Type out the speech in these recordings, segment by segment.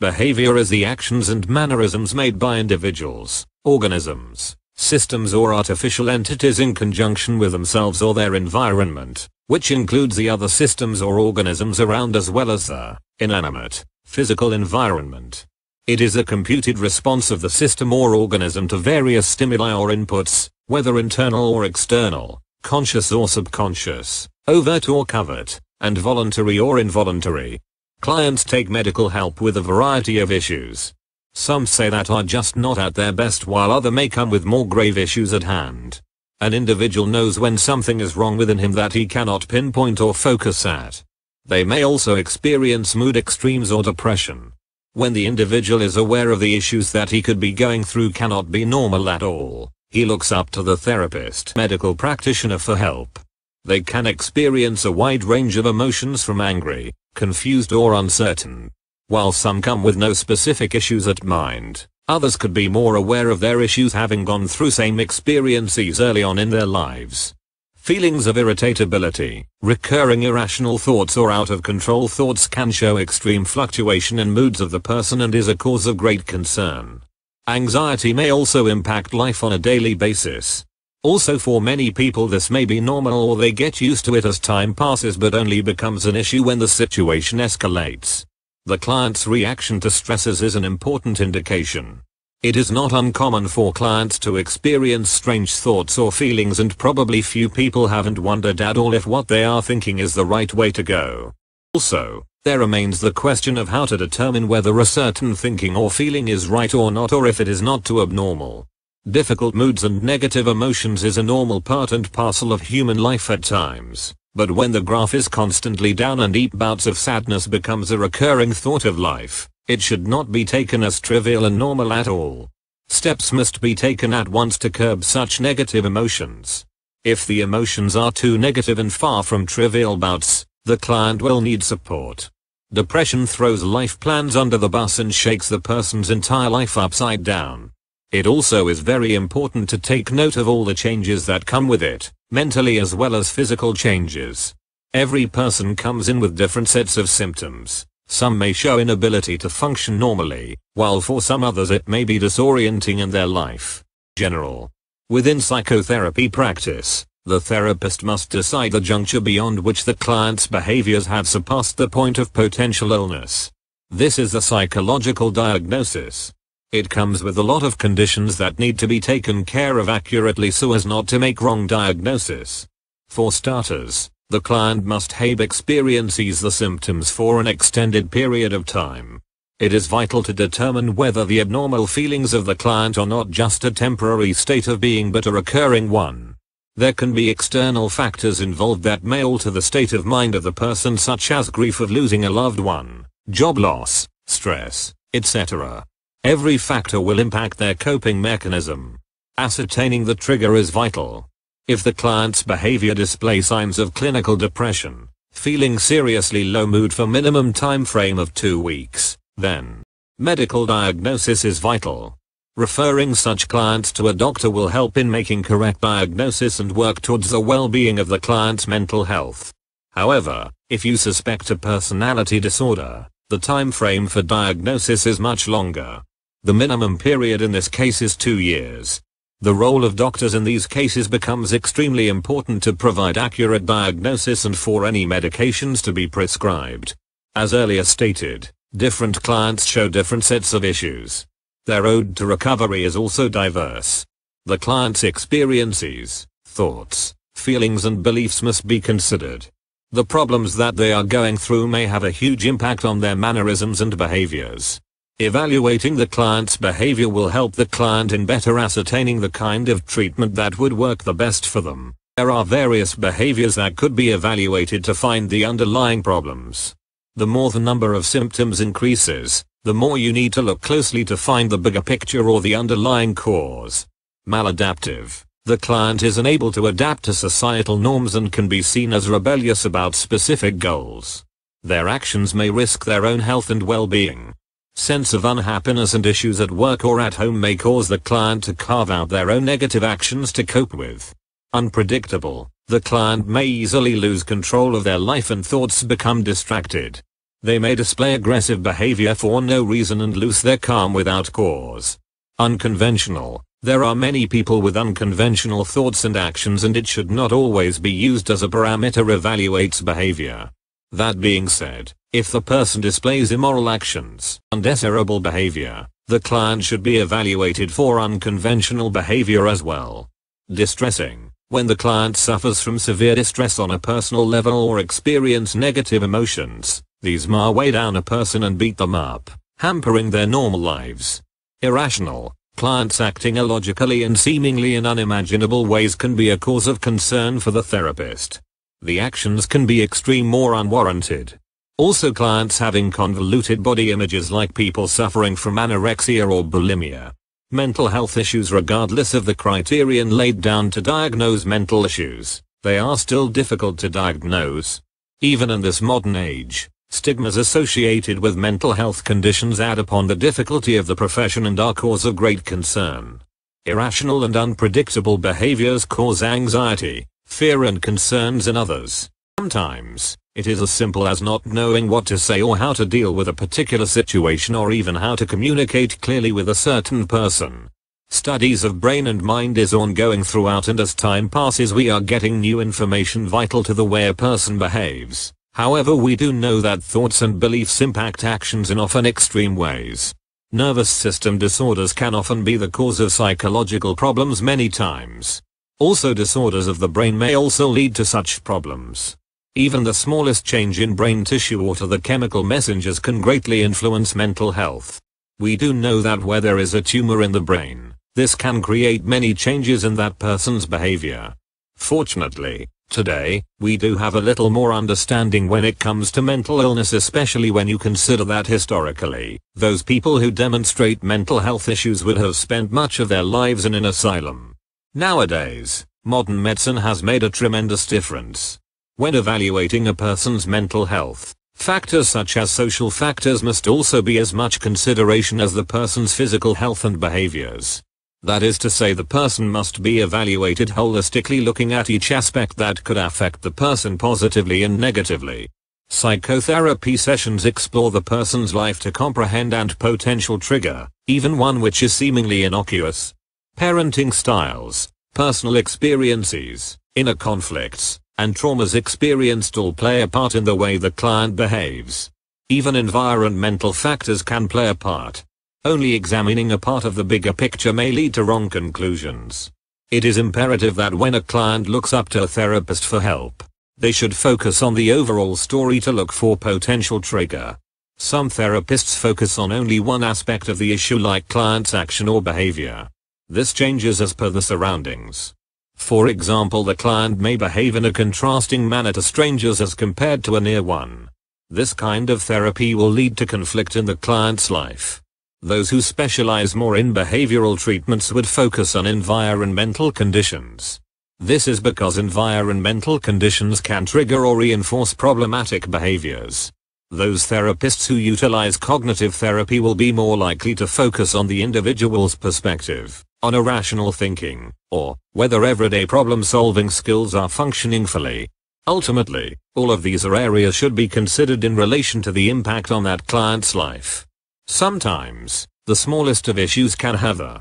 Behavior is the actions and mannerisms made by individuals, organisms, systems or artificial entities in conjunction with themselves or their environment, which includes the other systems or organisms around as well as the inanimate, physical environment. It is a computed response of the system or organism to various stimuli or inputs, whether internal or external, conscious or subconscious, overt or covert, and voluntary or involuntary, Clients take medical help with a variety of issues. Some say that are just not at their best while other may come with more grave issues at hand. An individual knows when something is wrong within him that he cannot pinpoint or focus at. They may also experience mood extremes or depression. When the individual is aware of the issues that he could be going through cannot be normal at all, he looks up to the therapist medical practitioner for help. They can experience a wide range of emotions from angry, confused or uncertain. While some come with no specific issues at mind, others could be more aware of their issues having gone through same experiences early on in their lives. Feelings of irritability, recurring irrational thoughts or out of control thoughts can show extreme fluctuation in moods of the person and is a cause of great concern. Anxiety may also impact life on a daily basis, also for many people this may be normal or they get used to it as time passes but only becomes an issue when the situation escalates. The client's reaction to stresses is an important indication. It is not uncommon for clients to experience strange thoughts or feelings and probably few people haven't wondered at all if what they are thinking is the right way to go. Also, there remains the question of how to determine whether a certain thinking or feeling is right or not or if it is not too abnormal. Difficult moods and negative emotions is a normal part and parcel of human life at times, but when the graph is constantly down and deep bouts of sadness becomes a recurring thought of life, it should not be taken as trivial and normal at all. Steps must be taken at once to curb such negative emotions. If the emotions are too negative and far from trivial bouts, the client will need support. Depression throws life plans under the bus and shakes the person's entire life upside down. It also is very important to take note of all the changes that come with it, mentally as well as physical changes. Every person comes in with different sets of symptoms. Some may show inability to function normally, while for some others it may be disorienting in their life. General. Within psychotherapy practice, the therapist must decide the juncture beyond which the client's behaviors have surpassed the point of potential illness. This is the psychological diagnosis. It comes with a lot of conditions that need to be taken care of accurately so as not to make wrong diagnosis. For starters, the client must have experiences the symptoms for an extended period of time. It is vital to determine whether the abnormal feelings of the client are not just a temporary state of being but a recurring one. There can be external factors involved that may alter the state of mind of the person such as grief of losing a loved one, job loss, stress, etc. Every factor will impact their coping mechanism. Ascertaining the trigger is vital. If the client's behavior displays signs of clinical depression, feeling seriously low mood for minimum time frame of two weeks, then medical diagnosis is vital. Referring such clients to a doctor will help in making correct diagnosis and work towards the well-being of the client's mental health. However, if you suspect a personality disorder, the time frame for diagnosis is much longer. The minimum period in this case is two years. The role of doctors in these cases becomes extremely important to provide accurate diagnosis and for any medications to be prescribed. As earlier stated, different clients show different sets of issues. Their road to recovery is also diverse. The client's experiences, thoughts, feelings and beliefs must be considered. The problems that they are going through may have a huge impact on their mannerisms and behaviors. Evaluating the client's behavior will help the client in better ascertaining the kind of treatment that would work the best for them. There are various behaviors that could be evaluated to find the underlying problems. The more the number of symptoms increases, the more you need to look closely to find the bigger picture or the underlying cause. Maladaptive. The client is unable to adapt to societal norms and can be seen as rebellious about specific goals. Their actions may risk their own health and well-being. Sense of unhappiness and issues at work or at home may cause the client to carve out their own negative actions to cope with. Unpredictable, the client may easily lose control of their life and thoughts become distracted. They may display aggressive behavior for no reason and lose their calm without cause. Unconventional, there are many people with unconventional thoughts and actions and it should not always be used as a parameter evaluates behavior. That being said, if the person displays immoral actions, undesirable behavior, the client should be evaluated for unconventional behavior as well. Distressing. When the client suffers from severe distress on a personal level or experience negative emotions, these ma weigh down a person and beat them up, hampering their normal lives. Irrational. Clients acting illogically and seemingly in unimaginable ways can be a cause of concern for the therapist the actions can be extreme or unwarranted. Also clients having convoluted body images like people suffering from anorexia or bulimia. Mental health issues regardless of the criterion laid down to diagnose mental issues, they are still difficult to diagnose. Even in this modern age, stigmas associated with mental health conditions add upon the difficulty of the profession and are cause of great concern. Irrational and unpredictable behaviors cause anxiety, fear and concerns in others. Sometimes, it is as simple as not knowing what to say or how to deal with a particular situation or even how to communicate clearly with a certain person. Studies of brain and mind is ongoing throughout and as time passes we are getting new information vital to the way a person behaves. However we do know that thoughts and beliefs impact actions in often extreme ways. Nervous system disorders can often be the cause of psychological problems many times. Also disorders of the brain may also lead to such problems. Even the smallest change in brain tissue or to the chemical messengers can greatly influence mental health. We do know that where there is a tumor in the brain, this can create many changes in that person's behavior. Fortunately, today, we do have a little more understanding when it comes to mental illness especially when you consider that historically, those people who demonstrate mental health issues would have spent much of their lives in an asylum. Nowadays, modern medicine has made a tremendous difference. When evaluating a person's mental health, factors such as social factors must also be as much consideration as the person's physical health and behaviors. That is to say the person must be evaluated holistically looking at each aspect that could affect the person positively and negatively. Psychotherapy sessions explore the person's life to comprehend and potential trigger, even one which is seemingly innocuous, parenting styles, personal experiences, inner conflicts, and traumas experienced all play a part in the way the client behaves. Even environmental factors can play a part. Only examining a part of the bigger picture may lead to wrong conclusions. It is imperative that when a client looks up to a therapist for help, they should focus on the overall story to look for potential trigger. Some therapists focus on only one aspect of the issue like client's action or behavior. This changes as per the surroundings. For example the client may behave in a contrasting manner to strangers as compared to a near one. This kind of therapy will lead to conflict in the client's life. Those who specialize more in behavioral treatments would focus on environmental conditions. This is because environmental conditions can trigger or reinforce problematic behaviors. Those therapists who utilize cognitive therapy will be more likely to focus on the individual's perspective, on a rational thinking, or whether everyday problem solving skills are functioning fully. Ultimately, all of these are areas should be considered in relation to the impact on that client's life. Sometimes, the smallest of issues can have the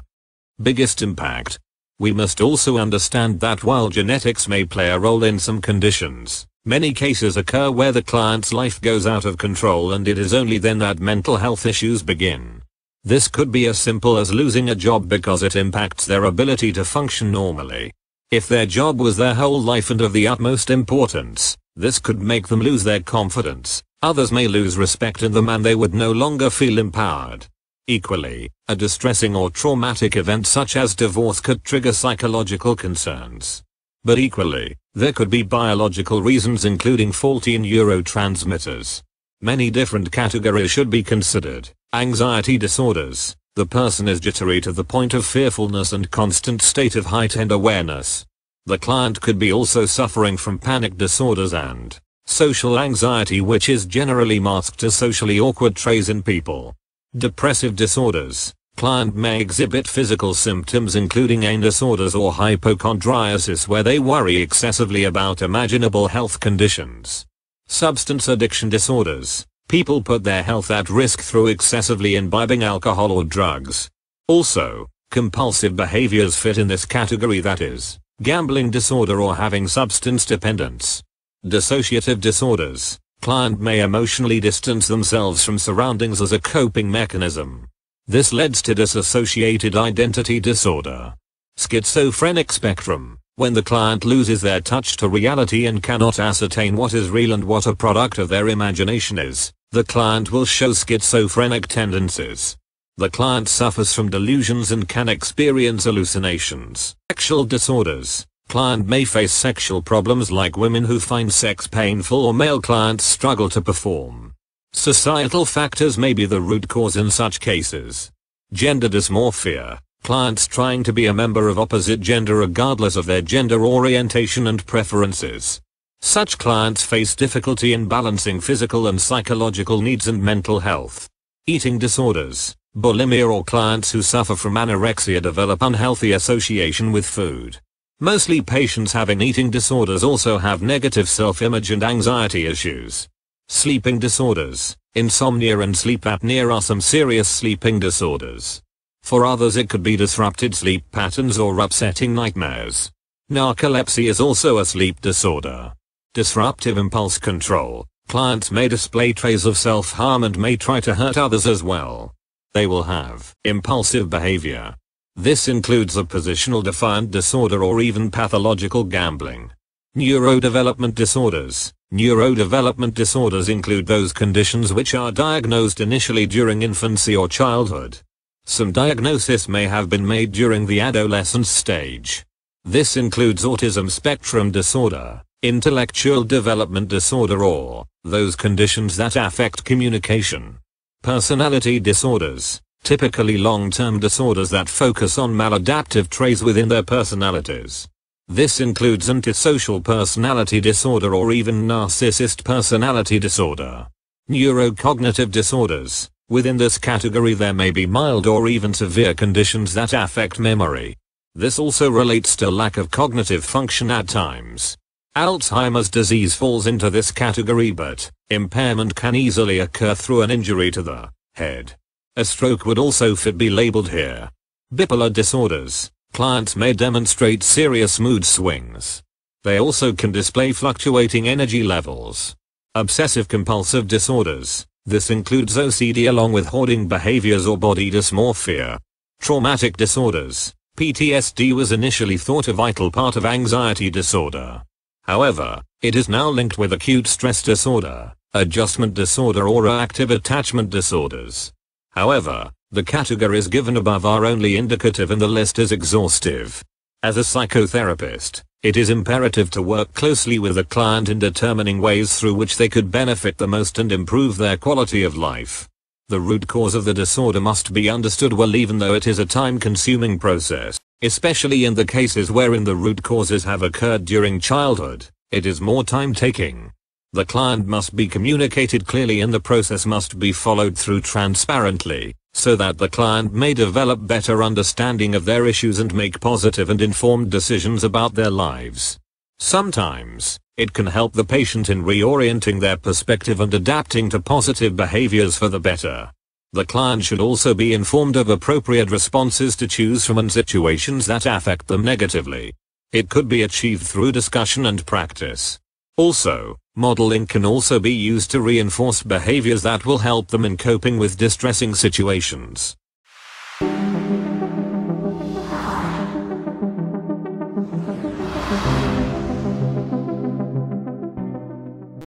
biggest impact. We must also understand that while genetics may play a role in some conditions, Many cases occur where the client's life goes out of control and it is only then that mental health issues begin. This could be as simple as losing a job because it impacts their ability to function normally. If their job was their whole life and of the utmost importance, this could make them lose their confidence, others may lose respect in them and they would no longer feel empowered. Equally, a distressing or traumatic event such as divorce could trigger psychological concerns. But equally, there could be biological reasons including faulty neurotransmitters. Many different categories should be considered. Anxiety disorders. The person is jittery to the point of fearfulness and constant state of heightened awareness. The client could be also suffering from panic disorders and social anxiety which is generally masked as socially awkward traits in people. Depressive disorders. Client may exhibit physical symptoms including AIM disorders or hypochondriasis where they worry excessively about imaginable health conditions. Substance addiction disorders. People put their health at risk through excessively imbibing alcohol or drugs. Also, compulsive behaviors fit in this category that is, gambling disorder or having substance dependence. Dissociative disorders. Client may emotionally distance themselves from surroundings as a coping mechanism. This leads to disassociated identity disorder. Schizophrenic spectrum, when the client loses their touch to reality and cannot ascertain what is real and what a product of their imagination is, the client will show schizophrenic tendencies. The client suffers from delusions and can experience hallucinations. Sexual disorders. Client may face sexual problems like women who find sex painful or male clients struggle to perform. Societal factors may be the root cause in such cases. Gender dysmorphia. Clients trying to be a member of opposite gender regardless of their gender orientation and preferences. Such clients face difficulty in balancing physical and psychological needs and mental health. Eating disorders. Bulimia or clients who suffer from anorexia develop unhealthy association with food. Mostly patients having eating disorders also have negative self-image and anxiety issues. Sleeping disorders, insomnia and sleep apnea are some serious sleeping disorders. For others it could be disrupted sleep patterns or upsetting nightmares. Narcolepsy is also a sleep disorder. Disruptive impulse control. Clients may display traits of self-harm and may try to hurt others as well. They will have impulsive behavior. This includes a positional defiant disorder or even pathological gambling. Neurodevelopment disorders. Neurodevelopment disorders include those conditions which are diagnosed initially during infancy or childhood. Some diagnosis may have been made during the adolescence stage. This includes autism spectrum disorder, intellectual development disorder or those conditions that affect communication. Personality disorders, typically long-term disorders that focus on maladaptive traits within their personalities. This includes antisocial personality disorder or even narcissist personality disorder. Neurocognitive disorders. Within this category there may be mild or even severe conditions that affect memory. This also relates to lack of cognitive function at times. Alzheimer's disease falls into this category but, impairment can easily occur through an injury to the head. A stroke would also fit be labeled here. Bipolar disorders. Clients may demonstrate serious mood swings. They also can display fluctuating energy levels. Obsessive compulsive disorders. This includes OCD along with hoarding behaviors or body dysmorphia. Traumatic disorders. PTSD was initially thought a vital part of anxiety disorder. However, it is now linked with acute stress disorder, adjustment disorder or reactive attachment disorders. However, the categories given above are only indicative and the list is exhaustive. As a psychotherapist, it is imperative to work closely with the client in determining ways through which they could benefit the most and improve their quality of life. The root cause of the disorder must be understood well even though it is a time-consuming process, especially in the cases wherein the root causes have occurred during childhood, it is more time-taking. The client must be communicated clearly and the process must be followed through transparently so that the client may develop better understanding of their issues and make positive and informed decisions about their lives. Sometimes, it can help the patient in reorienting their perspective and adapting to positive behaviors for the better. The client should also be informed of appropriate responses to choose from in situations that affect them negatively. It could be achieved through discussion and practice. Also, modeling can also be used to reinforce behaviors that will help them in coping with distressing situations.